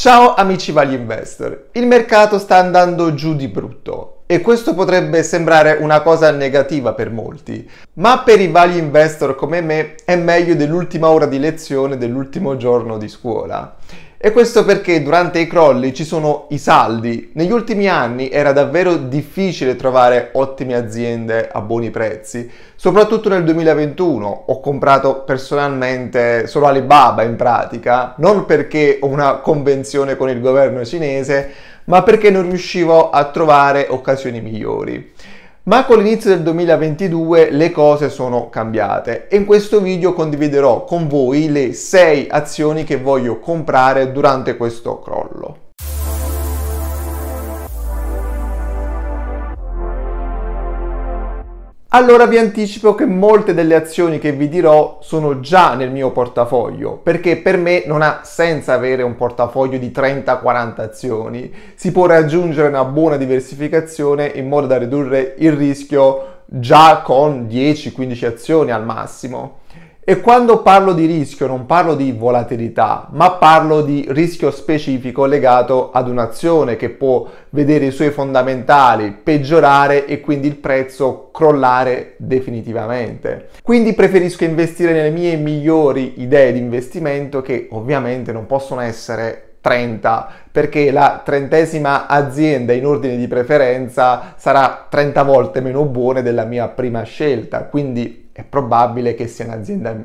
Ciao amici value investor, il mercato sta andando giù di brutto e questo potrebbe sembrare una cosa negativa per molti, ma per i value investor come me è meglio dell'ultima ora di lezione dell'ultimo giorno di scuola. E questo perché durante i crolli ci sono i saldi. Negli ultimi anni era davvero difficile trovare ottime aziende a buoni prezzi, soprattutto nel 2021. Ho comprato personalmente solo Alibaba in pratica, non perché ho una convenzione con il governo cinese, ma perché non riuscivo a trovare occasioni migliori. Ma con l'inizio del 2022 le cose sono cambiate e in questo video condividerò con voi le 6 azioni che voglio comprare durante questo crollo. Allora vi anticipo che molte delle azioni che vi dirò sono già nel mio portafoglio, perché per me non ha senso avere un portafoglio di 30-40 azioni. Si può raggiungere una buona diversificazione in modo da ridurre il rischio già con 10-15 azioni al massimo. E quando parlo di rischio non parlo di volatilità, ma parlo di rischio specifico legato ad un'azione che può vedere i suoi fondamentali peggiorare e quindi il prezzo crollare definitivamente. Quindi preferisco investire nelle mie migliori idee di investimento che ovviamente non possono essere 30 perché la trentesima azienda in ordine di preferenza sarà 30 volte meno buona della mia prima scelta quindi è probabile che sia un'azienda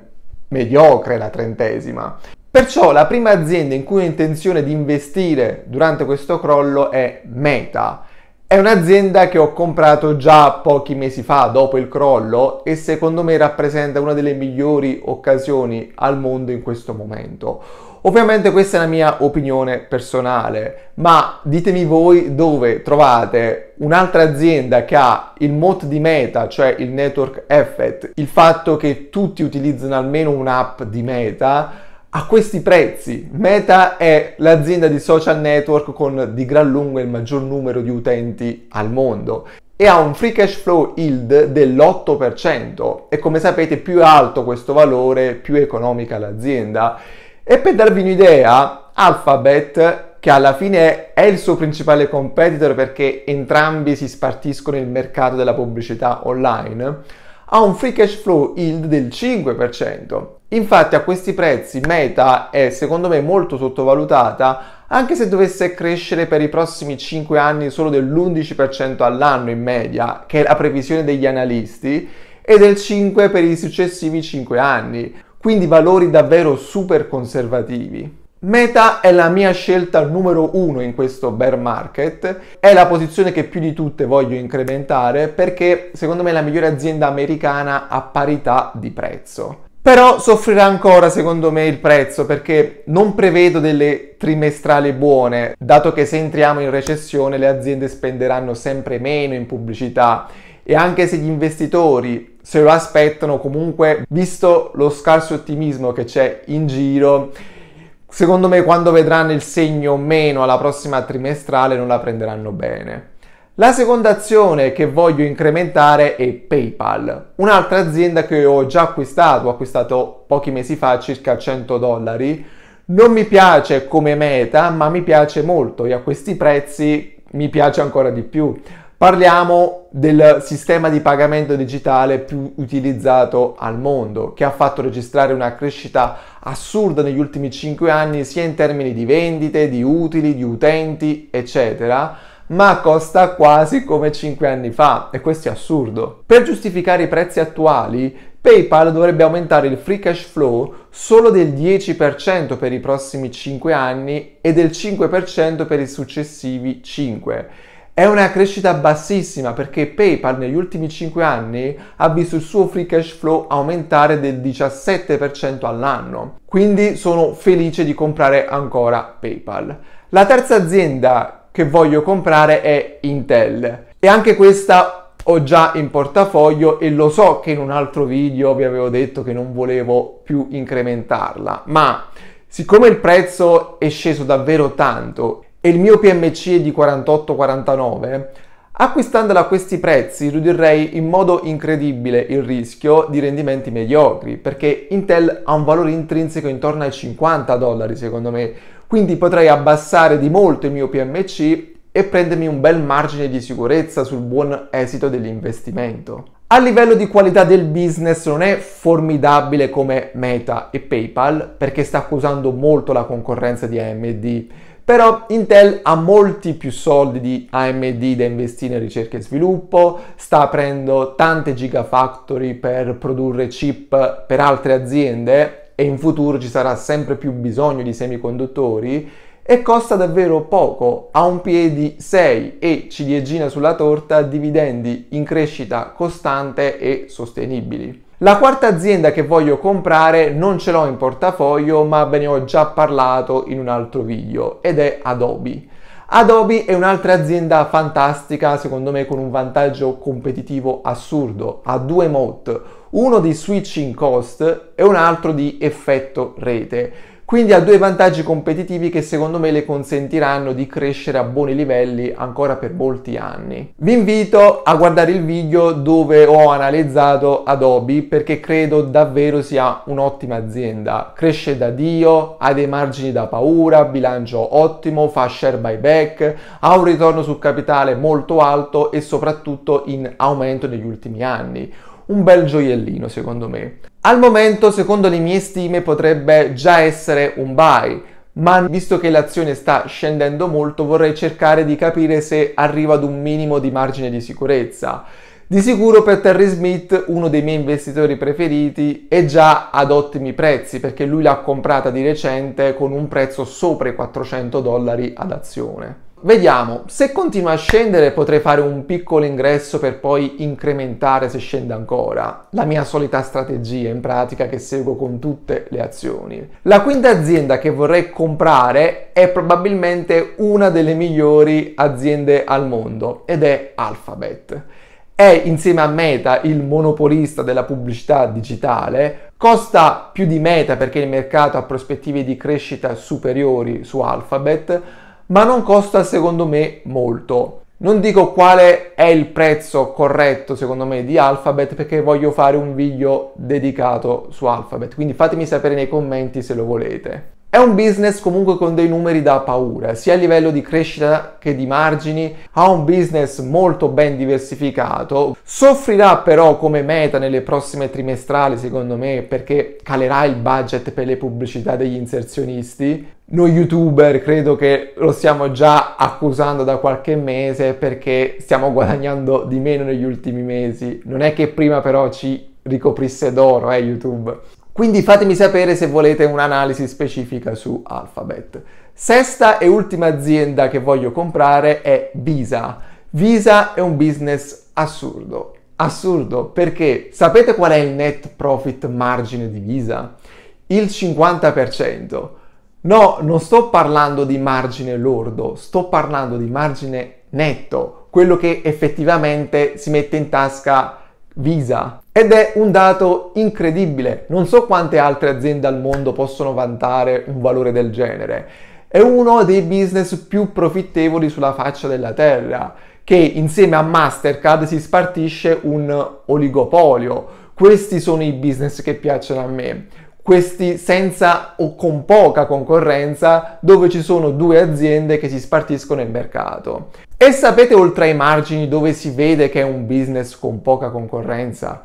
mediocre la trentesima. Perciò la prima azienda in cui ho intenzione di investire durante questo crollo è Meta. È un'azienda che ho comprato già pochi mesi fa dopo il crollo e secondo me rappresenta una delle migliori occasioni al mondo in questo momento. Ovviamente questa è la mia opinione personale, ma ditemi voi dove trovate un'altra azienda che ha il mot di meta, cioè il network effect, il fatto che tutti utilizzano almeno un'app di meta a questi prezzi. Meta è l'azienda di social network con di gran lunga il maggior numero di utenti al mondo e ha un free cash flow yield dell'8% e come sapete più è alto questo valore più economica l'azienda e per darvi un'idea, Alphabet, che alla fine è il suo principale competitor perché entrambi si spartiscono il mercato della pubblicità online, ha un free cash flow yield del 5%. Infatti a questi prezzi Meta è secondo me molto sottovalutata anche se dovesse crescere per i prossimi 5 anni solo dell'11% all'anno in media, che è la previsione degli analisti, e del 5 per i successivi 5 anni quindi valori davvero super conservativi. Meta è la mia scelta numero uno in questo bear market, è la posizione che più di tutte voglio incrementare perché secondo me è la migliore azienda americana a parità di prezzo. Però soffrirà ancora secondo me il prezzo perché non prevedo delle trimestrali buone, dato che se entriamo in recessione le aziende spenderanno sempre meno in pubblicità e anche se gli investitori se lo aspettano comunque, visto lo scarso ottimismo che c'è in giro, secondo me quando vedranno il segno meno alla prossima trimestrale non la prenderanno bene. La seconda azione che voglio incrementare è PayPal, un'altra azienda che ho già acquistato, ho acquistato pochi mesi fa circa 100 dollari. Non mi piace come meta, ma mi piace molto e a questi prezzi mi piace ancora di più. Parliamo del sistema di pagamento digitale più utilizzato al mondo, che ha fatto registrare una crescita assurda negli ultimi 5 anni sia in termini di vendite, di utili, di utenti, eccetera, ma costa quasi come 5 anni fa e questo è assurdo. Per giustificare i prezzi attuali, PayPal dovrebbe aumentare il free cash flow solo del 10% per i prossimi 5 anni e del 5% per i successivi 5 è una crescita bassissima perché PayPal negli ultimi 5 anni ha visto il suo free cash flow aumentare del 17% all'anno. Quindi sono felice di comprare ancora PayPal. La terza azienda che voglio comprare è Intel e anche questa ho già in portafoglio e lo so che in un altro video vi avevo detto che non volevo più incrementarla, ma siccome il prezzo è sceso davvero tanto e il mio PMC è di 48-49, acquistandola a questi prezzi ridurrei in modo incredibile il rischio di rendimenti mediocri, perché Intel ha un valore intrinseco intorno ai 50 dollari secondo me, quindi potrei abbassare di molto il mio PMC e prendermi un bel margine di sicurezza sul buon esito dell'investimento. A livello di qualità del business non è formidabile come Meta e PayPal perché sta accusando molto la concorrenza di AMD, però Intel ha molti più soldi di AMD da investire in ricerca e sviluppo, sta aprendo tante gigafactory per produrre chip per altre aziende e in futuro ci sarà sempre più bisogno di semiconduttori e costa davvero poco, ha un piedi 6 e ciliegina sulla torta, dividendi in crescita costante e sostenibili. La quarta azienda che voglio comprare non ce l'ho in portafoglio, ma ve ne ho già parlato in un altro video ed è Adobe. Adobe è un'altra azienda fantastica, secondo me con un vantaggio competitivo assurdo, ha due mod, uno di switching cost e un altro di effetto rete. Quindi ha due vantaggi competitivi che secondo me le consentiranno di crescere a buoni livelli ancora per molti anni. Vi invito a guardare il video dove ho analizzato Adobe perché credo davvero sia un'ottima azienda. Cresce da Dio, ha dei margini da paura, bilancio ottimo, fa share buyback, ha un ritorno sul capitale molto alto e soprattutto in aumento negli ultimi anni un bel gioiellino secondo me. Al momento, secondo le mie stime, potrebbe già essere un buy, ma visto che l'azione sta scendendo molto, vorrei cercare di capire se arriva ad un minimo di margine di sicurezza. Di sicuro per Terry Smith, uno dei miei investitori preferiti, è già ad ottimi prezzi perché lui l'ha comprata di recente con un prezzo sopra i 400 dollari ad azione. Vediamo, se continua a scendere potrei fare un piccolo ingresso per poi incrementare se scende ancora, la mia solita strategia in pratica che seguo con tutte le azioni. La quinta azienda che vorrei comprare è probabilmente una delle migliori aziende al mondo ed è Alphabet. È insieme a Meta il monopolista della pubblicità digitale, costa più di Meta perché il mercato ha prospettive di crescita superiori su Alphabet, ma non costa secondo me molto. Non dico quale è il prezzo corretto secondo me di Alphabet perché voglio fare un video dedicato su Alphabet, quindi fatemi sapere nei commenti se lo volete. È un business comunque con dei numeri da paura, sia a livello di crescita che di margini, ha un business molto ben diversificato, soffrirà però come meta nelle prossime trimestrali secondo me perché calerà il budget per le pubblicità degli inserzionisti. Noi youtuber credo che lo stiamo già accusando da qualche mese perché stiamo guadagnando di meno negli ultimi mesi, non è che prima però ci ricoprisse d'oro eh YouTube. Quindi fatemi sapere se volete un'analisi specifica su Alphabet. Sesta e ultima azienda che voglio comprare è Visa. Visa è un business assurdo. Assurdo perché sapete qual è il net profit margine di Visa? Il 50%. No, non sto parlando di margine lordo, sto parlando di margine netto, quello che effettivamente si mette in tasca Visa. Ed è un dato incredibile, non so quante altre aziende al mondo possono vantare un valore del genere. È uno dei business più profittevoli sulla faccia della terra, che insieme a Mastercard si spartisce un oligopolio. Questi sono i business che piacciono a me questi senza o con poca concorrenza dove ci sono due aziende che si spartiscono il mercato. E sapete oltre ai margini dove si vede che è un business con poca concorrenza?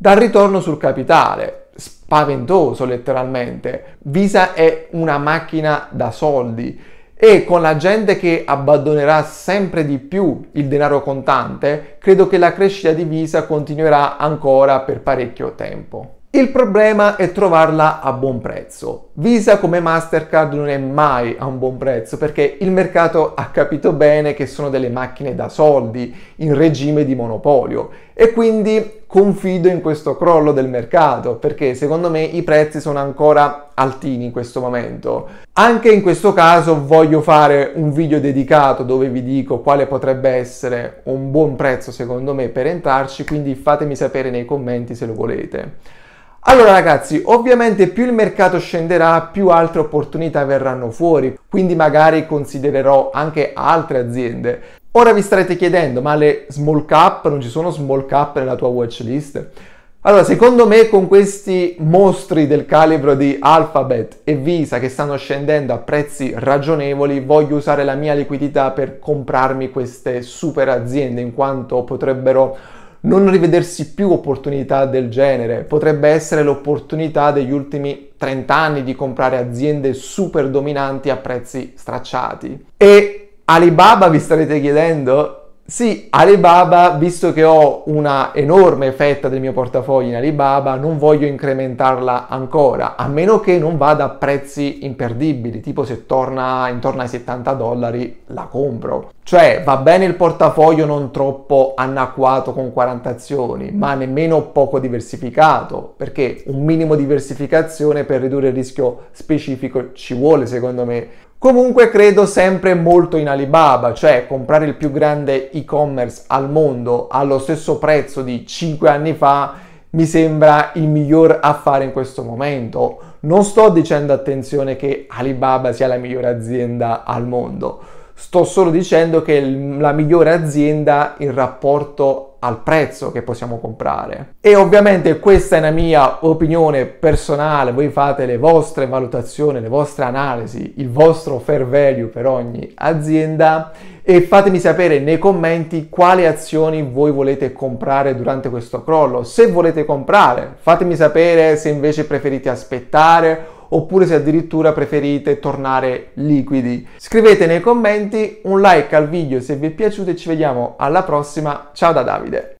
dal ritorno sul capitale. Spaventoso letteralmente. Visa è una macchina da soldi e con la gente che abbandonerà sempre di più il denaro contante, credo che la crescita di Visa continuerà ancora per parecchio tempo. Il problema è trovarla a buon prezzo. Visa come Mastercard non è mai a un buon prezzo perché il mercato ha capito bene che sono delle macchine da soldi in regime di monopolio e quindi confido in questo crollo del mercato perché secondo me i prezzi sono ancora altini in questo momento. Anche in questo caso voglio fare un video dedicato dove vi dico quale potrebbe essere un buon prezzo secondo me per entrarci, quindi fatemi sapere nei commenti se lo volete. Allora ragazzi, ovviamente più il mercato scenderà, più altre opportunità verranno fuori, quindi magari considererò anche altre aziende. Ora vi starete chiedendo, ma le small cap, non ci sono small cap nella tua watch list? Allora, secondo me con questi mostri del calibro di Alphabet e Visa che stanno scendendo a prezzi ragionevoli, voglio usare la mia liquidità per comprarmi queste super aziende in quanto potrebbero non rivedersi più opportunità del genere, potrebbe essere l'opportunità degli ultimi 30 anni di comprare aziende super dominanti a prezzi stracciati. E Alibaba vi starete chiedendo sì, Alibaba, visto che ho una enorme fetta del mio portafoglio in Alibaba, non voglio incrementarla ancora, a meno che non vada a prezzi imperdibili, tipo se torna intorno ai 70 dollari la compro. Cioè, va bene il portafoglio non troppo anacquato con 40 azioni, ma nemmeno poco diversificato, perché un minimo diversificazione per ridurre il rischio specifico ci vuole, secondo me. Comunque credo sempre molto in Alibaba, cioè comprare il più grande e-commerce al mondo allo stesso prezzo di 5 anni fa mi sembra il miglior affare in questo momento. Non sto dicendo attenzione che Alibaba sia la migliore azienda al mondo, sto solo dicendo che la migliore azienda in rapporto al prezzo che possiamo comprare. E ovviamente questa è una mia opinione personale, voi fate le vostre valutazioni, le vostre analisi, il vostro fair value per ogni azienda e fatemi sapere nei commenti quali azioni voi volete comprare durante questo crollo. Se volete comprare, fatemi sapere se invece preferite aspettare oppure se addirittura preferite tornare liquidi. Scrivete nei commenti un like al video se vi è piaciuto e ci vediamo alla prossima. Ciao da Davide!